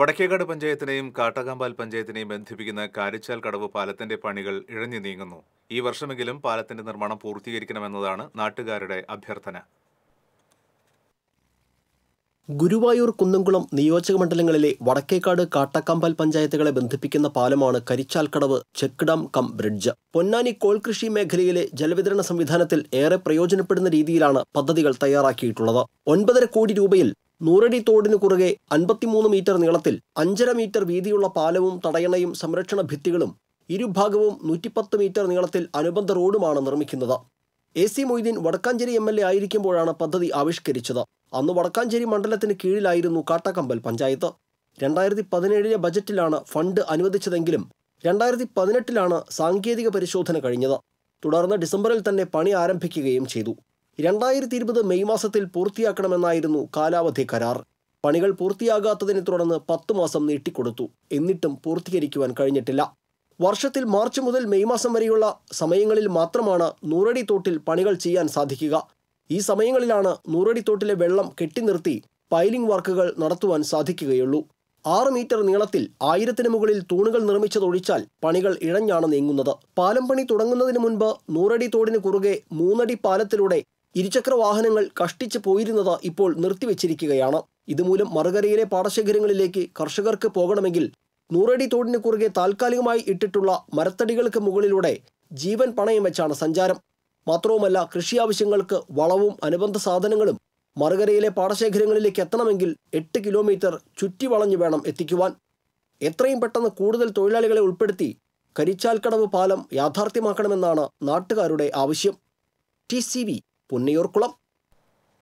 വടക്കേക്കാട് പഞ്ചായത്തിനെയും കാട്ടകാമ്പാൽ പഞ്ചായത്തിനെയും ബന്ധിപ്പിക്കുന്ന കാരിച്ചാൽ കടവ് പാലത്തിന്റെ പണികൾ ഇഴഞ്ഞു നീങ്ങുന്നു ഈ വർഷമെങ്കിലും പാലത്തിന്റെ നിർമ്മാണം പൂർത്തീകരിക്കണമെന്നതാണ് നാട്ടുകാരുടെ അഭ്യർത്ഥന ഗുരുവായൂർ കുന്നംകുളം നിയോജക മണ്ഡലങ്ങളിലെ വടക്കേക്കാട് കാട്ടക്കമ്പൽ പഞ്ചായത്തുകളെ ബന്ധിപ്പിക്കുന്ന പാലമാണ് Karichalkadavu check dam cum bridge Ponnani കോൾ കൃഷി മേഖലയിലെ ജലവിതരണ സംവിധാനത്തിൽ ഏറെ പ്രയോജനപ്പെടുന്ന രീതിയിലാണ് പദ്ധതികൾ തയ്യാറാക്കിയിട്ടുള്ളത് ഒൻപതര കോടി രൂപയിൽ നൂറടി തോടിനു കുറുകെ അൻപത്തിമൂന്ന് മീറ്റർ നീളത്തിൽ അഞ്ചര മീറ്റർ വീതിയുള്ള പാലവും തടയണയും സംരക്ഷണ ഭിത്തികളും ഇരുഭാഗവും നൂറ്റിപ്പത്ത് മീറ്റർ നീളത്തിൽ അനുബന്ധ റോഡുമാണ് നിർമ്മിക്കുന്നത് A C Moideen Wadakkanchery M L A ആയിരിക്കുമ്പോഴാണ് പദ്ധതി ആവിഷ്കരിച്ചത് അന്ന് വടക്കാഞ്ചേരി മണ്ഡലത്തിന് കീഴിലായിരുന്നു കാട്ടാക്കമ്പൽ പഞ്ചായത്ത് രണ്ടായിരത്തി പതിനേഴിലെ ബജറ്റിലാണ് ഫണ്ട് അനുവദിച്ചതെങ്കിലും രണ്ടായിരത്തി പതിനെട്ടിലാണ് സാങ്കേതിക പരിശോധന കഴിഞ്ഞത് തുടർന്ന് ഡിസംബറിൽ തന്നെ പണി ആരംഭിക്കുകയും ചെയ്തു രണ്ടായിരത്തി ഇരുപത് മെയ് മാസത്തിൽ പൂർത്തിയാക്കണമെന്നായിരുന്നു കാലാവധി കരാർ പണികൾ പൂർത്തിയാകാത്തതിനെ തുടർന്ന് പത്ത് മാസം നീട്ടിക്കൊടുത്തു എന്നിട്ടും പൂർത്തീകരിക്കുവാൻ കഴിഞ്ഞിട്ടില്ല വർഷത്തിൽ മാർച്ച് മുതൽ മെയ് മാസം വരെയുള്ള സമയങ്ങളിൽ മാത്രമാണ് നൂറടി തോട്ടിൽ പണികൾ ചെയ്യാൻ സാധിക്കുക ഈ സമയങ്ങളിലാണ് നൂറടി തോട്ടിലെ വെള്ളം കെട്ടിനിർത്തി പൈലിംഗ് വർക്കുകൾ നടത്തുവാൻ സാധിക്കുകയുള്ളൂ ആറ് മീറ്റർ നീളത്തിൽ ആയിരത്തിന് മുകളിൽ തൂണുകൾ നിർമ്മിച്ചതൊഴിച്ചാൽ പണികൾ ഇഴഞ്ഞാണ് നീങ്ങുന്നത് പാലം പണി തുടങ്ങുന്നതിന് മുൻപ് നൂറടി തോടിന് കുറുകെ മൂന്നടി പാലത്തിലൂടെ ഇരുചക്ര വാഹനങ്ങൾ കഷ്ടിച്ച് പോയിരുന്നത് ഇപ്പോൾ നിർത്തിവെച്ചിരിക്കുകയാണ് ഇതുമൂലം മറുകരയിലെ പാടശേഖരങ്ങളിലേക്ക് കർഷകർക്ക് പോകണമെങ്കിൽ നൂറടി തോടിന് കുറുകെ താൽക്കാലികമായി ഇട്ടിട്ടുള്ള മരത്തടികൾക്ക് മുകളിലൂടെ ജീവൻ പണയം വെച്ചാണ് സഞ്ചാരം മാത്രവുമല്ല കൃഷി ആവശ്യങ്ങൾക്ക് വളവും അനുബന്ധ സാധനങ്ങളും മറുകരയിലെ പാടശേഖരങ്ങളിലേക്ക് എത്തണമെങ്കിൽ എട്ട് കിലോമീറ്റർ ചുറ്റി വളഞ്ഞു വേണം എത്തിക്കുവാൻ എത്രയും പെട്ടെന്ന് കൂടുതൽ തൊഴിലാളികളെ ഉൾപ്പെടുത്തി കരിച്ചാൽക്കടവ് പാലം യാഥാർത്ഥ്യമാക്കണമെന്നാണ് നാട്ടുകാരുടെ ആവശ്യം ടി பொன்னியூர் குளம்